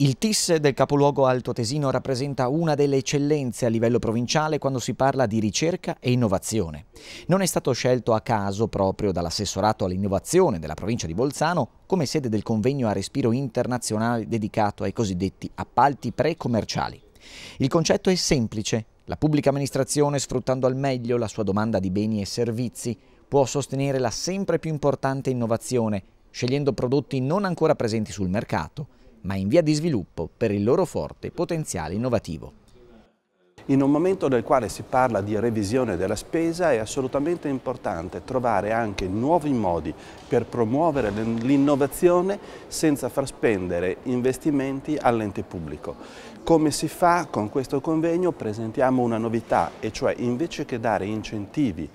Il TIS del capoluogo Alto Tesino rappresenta una delle eccellenze a livello provinciale quando si parla di ricerca e innovazione. Non è stato scelto a caso proprio dall'assessorato all'innovazione della provincia di Bolzano come sede del convegno a respiro internazionale dedicato ai cosiddetti appalti pre-commerciali. Il concetto è semplice. La pubblica amministrazione, sfruttando al meglio la sua domanda di beni e servizi, può sostenere la sempre più importante innovazione, scegliendo prodotti non ancora presenti sul mercato, ma in via di sviluppo per il loro forte potenziale innovativo. In un momento nel quale si parla di revisione della spesa è assolutamente importante trovare anche nuovi modi per promuovere l'innovazione senza far spendere investimenti all'ente pubblico. Come si fa con questo convegno? Presentiamo una novità e cioè invece che dare incentivi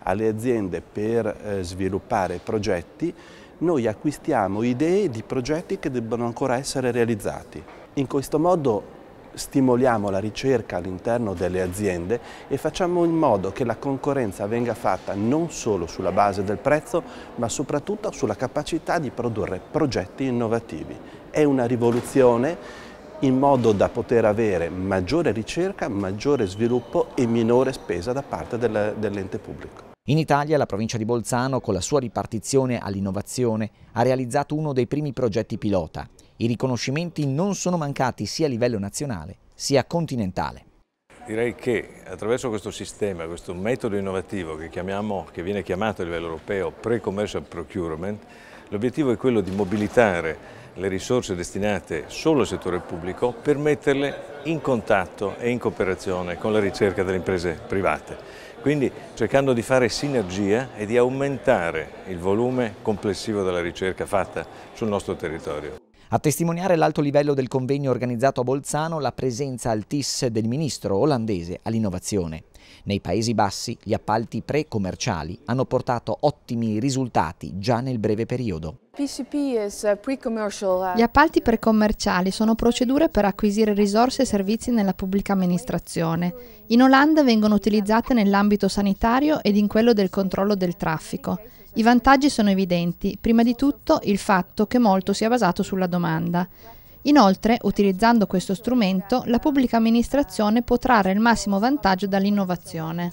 alle aziende per eh, sviluppare progetti noi acquistiamo idee di progetti che debbano ancora essere realizzati. In questo modo stimoliamo la ricerca all'interno delle aziende e facciamo in modo che la concorrenza venga fatta non solo sulla base del prezzo, ma soprattutto sulla capacità di produrre progetti innovativi. È una rivoluzione in modo da poter avere maggiore ricerca, maggiore sviluppo e minore spesa da parte dell'ente pubblico. In Italia la provincia di Bolzano, con la sua ripartizione all'innovazione, ha realizzato uno dei primi progetti pilota. I riconoscimenti non sono mancati sia a livello nazionale sia continentale. Direi che attraverso questo sistema, questo metodo innovativo che, chiamiamo, che viene chiamato a livello europeo pre-commercial procurement, l'obiettivo è quello di mobilitare le risorse destinate solo al settore pubblico per metterle in contatto e in cooperazione con la ricerca delle imprese private. Quindi cercando di fare sinergia e di aumentare il volume complessivo della ricerca fatta sul nostro territorio. A testimoniare l'alto livello del convegno organizzato a Bolzano la presenza al TIS del ministro olandese all'innovazione. Nei Paesi Bassi gli appalti pre-commerciali hanno portato ottimi risultati già nel breve periodo. Uh, Gli appalti precommerciali sono procedure per acquisire risorse e servizi nella pubblica amministrazione. In Olanda vengono utilizzate nell'ambito sanitario ed in quello del controllo del traffico. I vantaggi sono evidenti, prima di tutto il fatto che molto sia basato sulla domanda. Inoltre, utilizzando questo strumento, la pubblica amministrazione può trarre il massimo vantaggio dall'innovazione.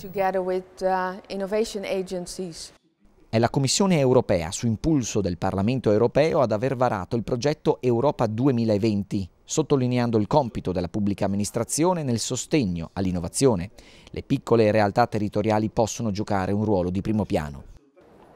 È la Commissione europea, su impulso del Parlamento europeo, ad aver varato il progetto Europa 2020, sottolineando il compito della pubblica amministrazione nel sostegno all'innovazione. Le piccole realtà territoriali possono giocare un ruolo di primo piano.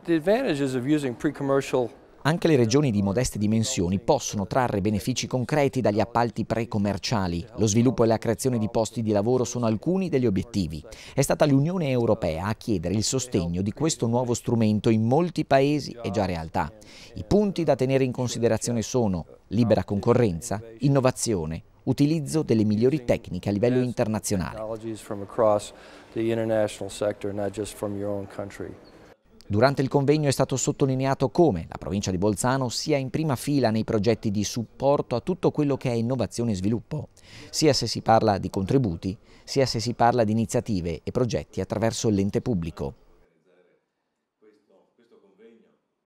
The advantages of using pre-commercial anche le regioni di modeste dimensioni possono trarre benefici concreti dagli appalti pre-commerciali. Lo sviluppo e la creazione di posti di lavoro sono alcuni degli obiettivi. È stata l'Unione Europea a chiedere il sostegno di questo nuovo strumento in molti paesi e già realtà. I punti da tenere in considerazione sono libera concorrenza, innovazione, utilizzo delle migliori tecniche a livello internazionale. Durante il convegno è stato sottolineato come la provincia di Bolzano sia in prima fila nei progetti di supporto a tutto quello che è innovazione e sviluppo, sia se si parla di contributi, sia se si parla di iniziative e progetti attraverso l'ente pubblico.